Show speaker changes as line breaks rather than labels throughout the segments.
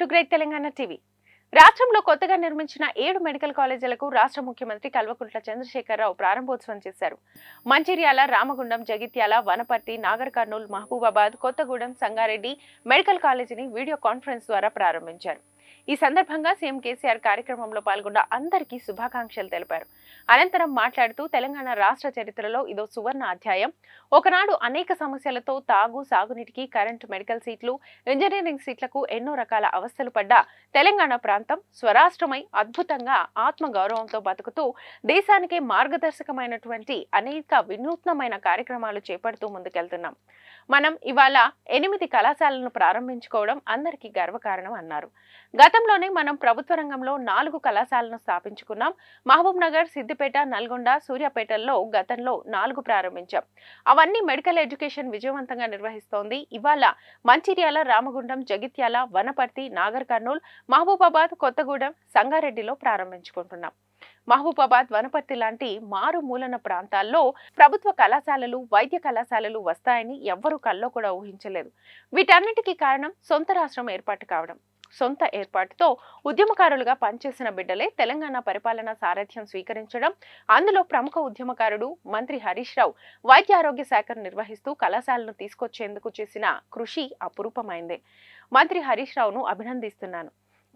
to great Telangana TV రాష్ట్రంలో కొత్తగా నిర్మించిన ఏడు మెడికల్ కాలేజీలకు రాష్ట్ర ముఖ్యమంత్రి కల్వకుంట్ల చంద్రశేఖరరావు ప్రారంభోత్సవం చేశారు మంచిర్యాల రామగుండం జగిత్యాల వనపర్తి నాగర్ కర్నూలు మహబూబాబాద్ కొత్తగూడెం సంగారెడ్డి మెడికల్ కాలేజీని వీడియో కాన్ఫరెన్స్ ద్వారా ప్రారంభించారు ఈ సందర్భంగా సీఎం కేసీఆర్ కార్యక్రమంలో పాల్గొన్న అందరికీ శుభాకాంక్షలు తెలిపారు అనంతరం మాట్లాడుతూ తెలంగాణ రాష్ట్ర చరిత్రలో ఇదో సువర్ణ అధ్యాయం ఒకనాడు అనేక సమస్యలతో తాగు సాగునీటికి కరెంటు మెడికల్ సీట్లు ఇంజనీరింగ్ సీట్లకు ఎన్నో రకాల అవస్థలు పడ్డ తెలంగాణ ప్రాంతం స్వరాష్ట్రమై అద్భుతంగా ఆత్మగౌరవంతో బతుకుతూ దేశానికే మార్గదర్శకమైనటువంటి అనేక వినూత్నమైన కార్యక్రమాలు చేపడుతూ ముందుకెళ్తున్నాం మనం ఇవాళ ఎనిమిది కళాశాలను ప్రారంభించుకోవడం అందరికీ గర్వకారణం అన్నారు గతంలోనే మనం ప్రభుత్వ రంగంలో నాలుగు కళాశాలను స్థాపించుకున్నాం మహబూబ్ నగర్ సిద్దిపేట నల్గొండ సూర్యాపేటల్లో గతంలో నాలుగు ప్రారంభించాం అవన్నీ మెడికల్ ఎడ్యుకేషన్ విజయవంతంగా నిర్వహిస్తోంది ఇవాళ మంచిర్యాల రామగుండం జగిత్యాల వనపర్తి నాగర్ కర్నూలు మహబూబాబాద్ కొత్తగూడెం సంగారెడ్డిలో ప్రారంభించుకుంటున్నాం మహబూబాబాద్ వనపర్తి లాంటి మారుమూలన ప్రాంతాల్లో ప్రభుత్వ కళాశాలలు వైద్య కళాశాలలు వస్తాయని ఎవ్వరూ కల్లో కూడా ఊహించలేదు వీటన్నిటికీ కారణం సొంత రాష్ట్రం ఏర్పాటు కావడం సొంత ఏర్పాటుతో ఉద్యమకారులుగా పనిచేసిన బిడ్డలే తెలంగాణ పరిపాలన సారథ్యం స్వీకరించడం అందులో ప్రముఖ ఉద్యమకారుడు మంత్రి హరీష్ రావు వైద్య ఆరోగ్య శాఖను నిర్వహిస్తూ కళాశాలను తీసుకొచ్చేందుకు చేసిన కృషి అపురూపమైంది మంత్రి హరీష్ రావును అభినందిస్తున్నాను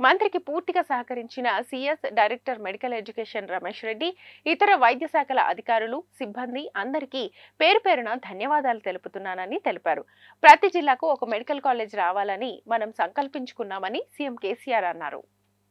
మంత్రికి పూర్తిగా సహకరించిన CS director medical education Ramesh Reddy ఇతర వైద్య శాఖల అధికారులు సిబ్బంది అందరికీ పేరు పేరున ధన్యవాదాలు తెలుపుతున్నానని తెలిపారు ప్రతి జిల్లాకు ఒక మెడికల్ కాలేజ్ రావాలని మనం సంకల్పించుకున్నామని సీఎం కేసీఆర్ అన్నారు